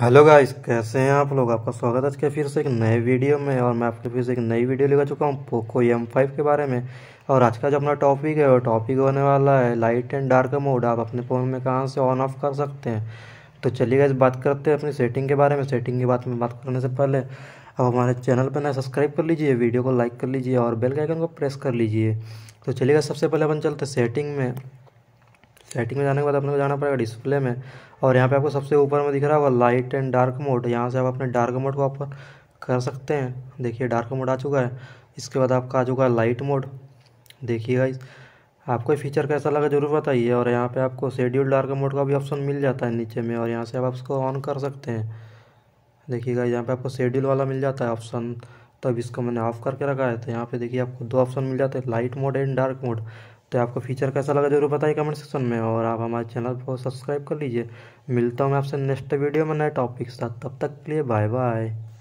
hello guys कैसे हैं आप लोग आपका स्वागत है आज के फिर से एक नए वीडियो में और मैं आपके फिर से एक नई वीडियो लेकर चुका हूँ पोको एम फाइव के बारे में और आज का जो अपना टॉपिक है वो टॉपिक होने वाला है लाइट एंड डार्क मोड आप अपने फ़ोन में कहाँ से ऑन ऑफ कर सकते हैं तो चलिए गाइस बात करते हैं अपनी सेटिंग के बारे में सेटिंग के बारे में बात करने से पहले अब हमारे चैनल पर नया सब्सक्राइब कर लीजिए वीडियो को लाइक कर लीजिए और बेल के आइकन को प्रेस कर लीजिए तो चलिएगा सबसे पहले अपन चलते सेटिंग में सेटिंग में जाने के बाद अपने को जाना पड़ेगा डिस्प्ले में और यहाँ पे आपको सबसे ऊपर में दिख रहा होगा लाइट एंड डार्क मोड यहाँ से आप अपने डार्क मोड को आप कर सकते हैं देखिए डार्क मोड आ चुका है इसके बाद आपका आ चुका है लाइट मोड देखिएगा इस आपको फीचर कैसा लगा जरूर बताइए और यहाँ पे आपको शेड्यूल डार्क मोड का भी ऑप्शन मिल जाता है नीचे में और यहाँ से आप इसको ऑन कर सकते हैं देखिएगा यहाँ पे आपको शेड्यूल वाला मिल जाता है ऑप्शन तब तो इसको मैंने ऑफ करके रखा है तो यहाँ पे देखिए आपको दो ऑप्शन मिल जाते हैं light mode and dark mode तो आपको फीचर कैसा लगा जरूर बताइए कमेंट सेक्शन में और आप हमारे चैनल को सब्सक्राइब कर लीजिए मिलता हूँ मैं आपसे नेक्स्ट वीडियो में नए टॉपिक के साथ तब तक के लिए बाय बाय